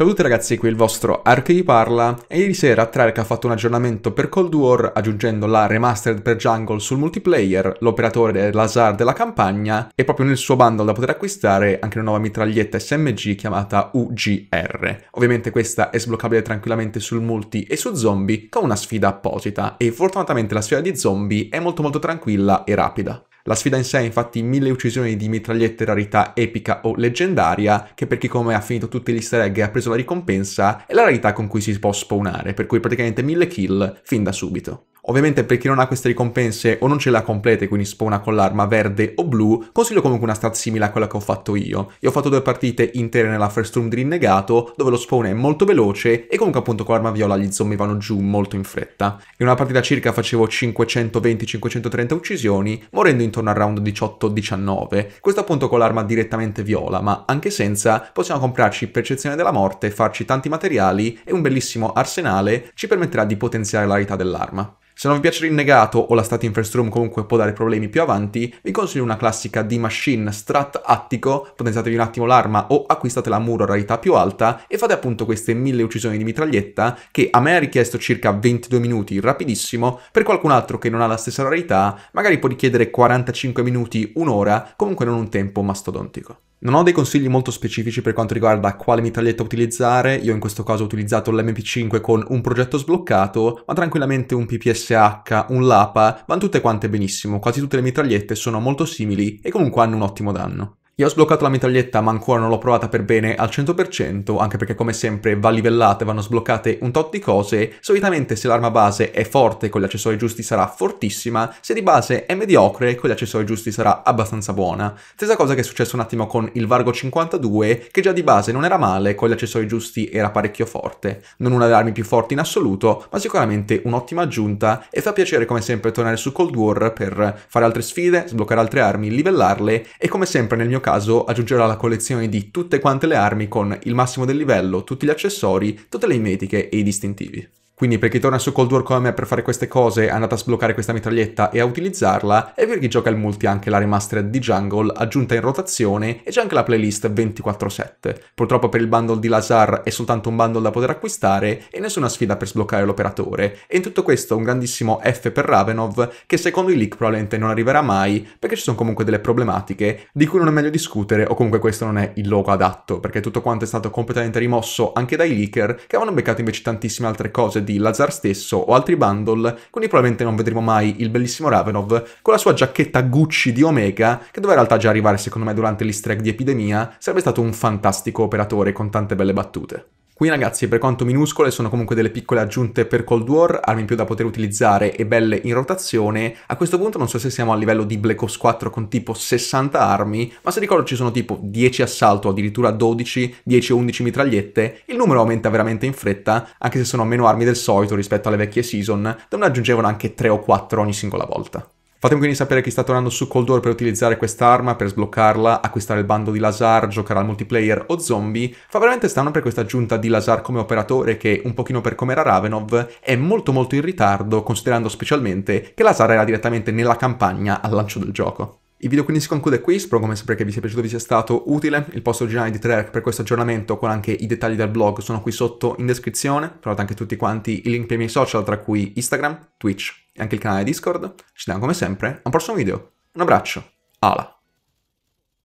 Ciao a tutti ragazzi, qui il vostro Arche di Parla e ieri sera Trark ha fatto un aggiornamento per Cold War aggiungendo la remastered per Jungle sul multiplayer, l'operatore Lazar della campagna e proprio nel suo bundle da poter acquistare anche una nuova mitraglietta SMG chiamata UGR. Ovviamente questa è sbloccabile tranquillamente sul multi e su zombie con una sfida apposita e fortunatamente la sfida di zombie è molto molto tranquilla e rapida. La sfida in sé è infatti mille uccisioni di mitragliette rarità epica o leggendaria, che per chi come ha finito tutti gli easter egg e ha preso la ricompensa, è la rarità con cui si può spawnare, per cui praticamente mille kill fin da subito. Ovviamente per chi non ha queste ricompense o non ce le ha complete, quindi spawna con l'arma verde o blu, consiglio comunque una strat simile a quella che ho fatto io. Io ho fatto due partite intere nella first room di rinnegato, dove lo spawn è molto veloce e comunque appunto con l'arma viola gli zombie vanno giù molto in fretta. In una partita circa facevo 520-530 uccisioni, morendo intorno al round 18-19. Questo appunto con l'arma direttamente viola, ma anche senza possiamo comprarci percezione della morte, farci tanti materiali e un bellissimo arsenale ci permetterà di potenziare la rarità dell'arma. Se non vi piace Rinnegato o la Stat in First Room comunque può dare problemi più avanti, vi consiglio una classica di Machine Strat Attico, potenziatevi un attimo l'arma o acquistate la muro a rarità più alta e fate appunto queste mille uccisioni di mitraglietta che a me ha richiesto circa 22 minuti rapidissimo, per qualcun altro che non ha la stessa rarità magari può richiedere 45 minuti, un'ora, comunque non un tempo mastodontico. Non ho dei consigli molto specifici per quanto riguarda quale mitraglietta utilizzare, io in questo caso ho utilizzato l'MP5 con un progetto sbloccato, ma tranquillamente un PPSH, un Lapa, vanno tutte quante benissimo, quasi tutte le mitragliette sono molto simili e comunque hanno un ottimo danno. Io ho sbloccato la mitraglietta ma ancora non l'ho provata per bene al 100%, anche perché come sempre va livellata e vanno sbloccate un tot di cose, solitamente se l'arma base è forte con gli accessori giusti sarà fortissima, se di base è mediocre con gli accessori giusti sarà abbastanza buona. Stessa cosa che è successo un attimo con il Vargo 52, che già di base non era male, con gli accessori giusti era parecchio forte. Non una delle armi più forti in assoluto, ma sicuramente un'ottima aggiunta e fa piacere come sempre tornare su Cold War per fare altre sfide, sbloccare altre armi, livellarle e come sempre nel mio caso caso aggiungerà la collezione di tutte quante le armi con il massimo del livello, tutti gli accessori, tutte le mitiche e i distintivi. Quindi per chi torna su Cold War come me per fare queste cose andate a sbloccare questa mitraglietta e a utilizzarla e per chi gioca al multi anche la remastered di Jungle aggiunta in rotazione e c'è anche la playlist 24-7. Purtroppo per il bundle di Lazar è soltanto un bundle da poter acquistare e nessuna sfida per sbloccare l'operatore. E in tutto questo un grandissimo F per Ravenov che secondo i leak probabilmente non arriverà mai perché ci sono comunque delle problematiche di cui non è meglio discutere o comunque questo non è il logo adatto perché tutto quanto è stato completamente rimosso anche dai leaker che avevano beccato invece tantissime altre cose di Lazar stesso o altri bundle, quindi probabilmente non vedremo mai il bellissimo Ravenov con la sua giacchetta Gucci di Omega, che doveva in realtà già arrivare secondo me durante l'easter egg di Epidemia, sarebbe stato un fantastico operatore con tante belle battute. Qui ragazzi, per quanto minuscole, sono comunque delle piccole aggiunte per Cold War, armi in più da poter utilizzare e belle in rotazione. A questo punto non so se siamo a livello di Black Ops 4 con tipo 60 armi, ma se ricordo ci sono tipo 10 assalto, addirittura 12, 10 o 11 mitragliette, il numero aumenta veramente in fretta, anche se sono meno armi del solito rispetto alle vecchie season, dove ne aggiungevano anche 3 o 4 ogni singola volta. Fatemi quindi sapere chi sta tornando su Cold War per utilizzare quest'arma, per sbloccarla, acquistare il bando di Lazar, giocare al multiplayer o zombie. Fa veramente strano per questa aggiunta di Lazar come operatore che, un pochino per come era Ravenov, è molto molto in ritardo considerando specialmente che Lazar era direttamente nella campagna al lancio del gioco. Il video quindi si conclude qui, spero come sempre che vi sia piaciuto, vi sia stato utile. Il post originale di Trek per questo aggiornamento con anche i dettagli del blog sono qui sotto in descrizione. Trovate anche tutti quanti i link per i miei social, tra cui Instagram, Twitch e anche il canale Discord. Ci vediamo come sempre a un prossimo video. Un abbraccio, ala!